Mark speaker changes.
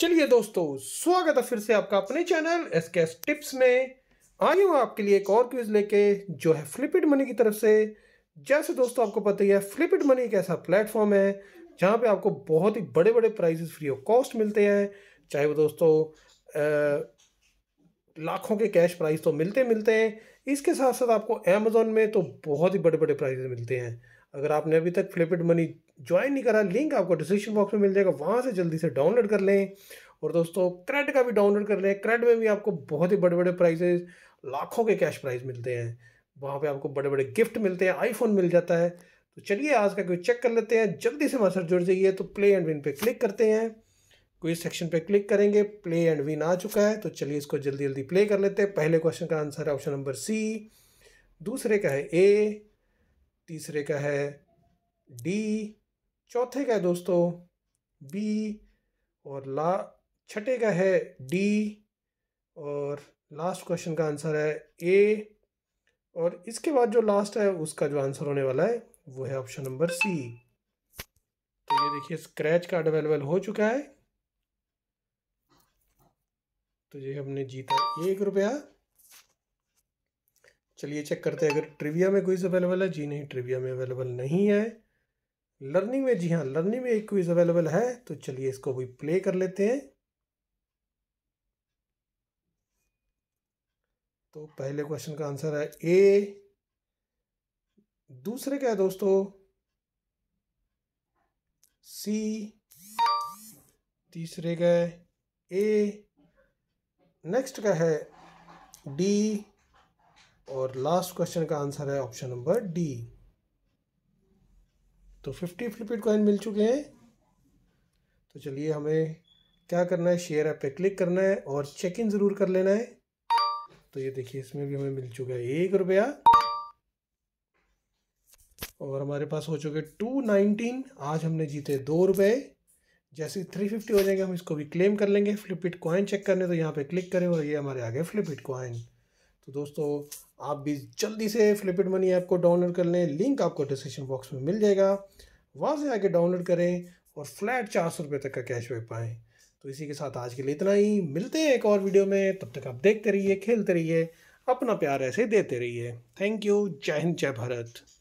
Speaker 1: चलिए दोस्तों स्वागत है फिर से आपका अपने channel S K S tips में आई हूँ आपके लिए एक और क्विज लेके जो है फ्लिपिड मनी की तरफ से जैसे दोस्तों आपको पता ही है फ्लिपिड मनी एक ऐसा प्लेटफॉर्म है जहाँ पे आपको बहुत ही बड़े बड़े प्राइजेस फ्री ऑफ कॉस्ट मिलते हैं चाहे वो दोस्तों आ, लाखों के कैश प्राइस तो मिलते मिलते हैं इसके साथ साथ आपको अमेज़ोन में तो बहुत ही बड़े बड़े प्राइजेस मिलते हैं अगर आपने अभी तक फ्लिपिड मनी ज्वाइन नहीं करा लिंक आपको डिस्क्रिप्शन बॉक्स में मिल जाएगा वहाँ से जल्दी से डाउनलोड कर लें और दोस्तों क्रेड का भी डाउनलोड कर लें क्रेड में भी आपको बहुत ही बड़े बड़े प्राइजेज लाखों के कैश प्राइज मिलते हैं वहाँ पे आपको बड़े बड़े गिफ्ट मिलते हैं आईफोन मिल जाता है तो चलिए आज का कोई चेक कर लेते हैं जल्दी से हमारे साथ जुड़ जाइए तो प्ले एंड विन पे क्लिक करते हैं कोई सेक्शन पे क्लिक करेंगे प्ले एंड विन आ चुका है तो चलिए इसको जल्दी जल्दी प्ले कर लेते हैं पहले क्वेश्चन का आंसर है ऑप्शन नंबर सी दूसरे का है ए तीसरे का है डी चौथे का है दोस्तों बी और ला छठे का है डी और लास्ट क्वेश्चन का आंसर है ए और इसके बाद जो लास्ट है उसका जो आंसर होने वाला है वो है ऑप्शन नंबर सी तो ये देखिए स्क्रैच कार्ड अवेलेबल हो चुका है तो ये हमने जीता एक रुपया चलिए चेक करते हैं अगर ट्रिविया में कोई अवेलेबल है जी नहीं ट्रिविया में अवेलेबल नहीं है लर्निंग में जी हाँ लर्निंग में एक क्विज अवेलेबल है तो चलिए इसको भी प्ले कर लेते हैं तो पहले क्वेश्चन का आंसर है ए दूसरे क्या है दोस्तों सी तीसरे का है ए नेक्स्ट का है डी और लास्ट क्वेश्चन का आंसर है ऑप्शन नंबर डी तो फिफ्टी फ्लिपिड कॉइन मिल चुके हैं तो चलिए हमें क्या करना है शेयर ऐप पे क्लिक करना है और चेक इन ज़रूर कर लेना है तो ये देखिए इसमें भी हमें मिल चुका है एक रुपया और हमारे पास हो चुके टू नाइनटीन आज हमने जीते दो रुपये जैसे थ्री फिफ्टी हो जाएंगे हम इसको भी क्लेम कर लेंगे फ्लिपिट कॉइन चेक करने तो यहाँ पे क्लिक करें और ये हमारे आ गए फ्लिपिट कॉइन तो दोस्तों आप भी जल्दी से फ्लिपिट मनी ऐप को डाउनलोड कर लें लिंक आपको डिस्क्रिप्शन बॉक्स में मिल जाएगा वहाँ से आके डाउनलोड करें और फ्लैट चार सौ रुपये तक का कैशबैक पाएँ तो इसी के साथ आज के लिए इतना ही मिलते हैं एक और वीडियो में तब तक आप देखते रहिए खेलते रहिए अपना प्यार ऐसे देते रहिए थैंक यू जय हिंद जय भारत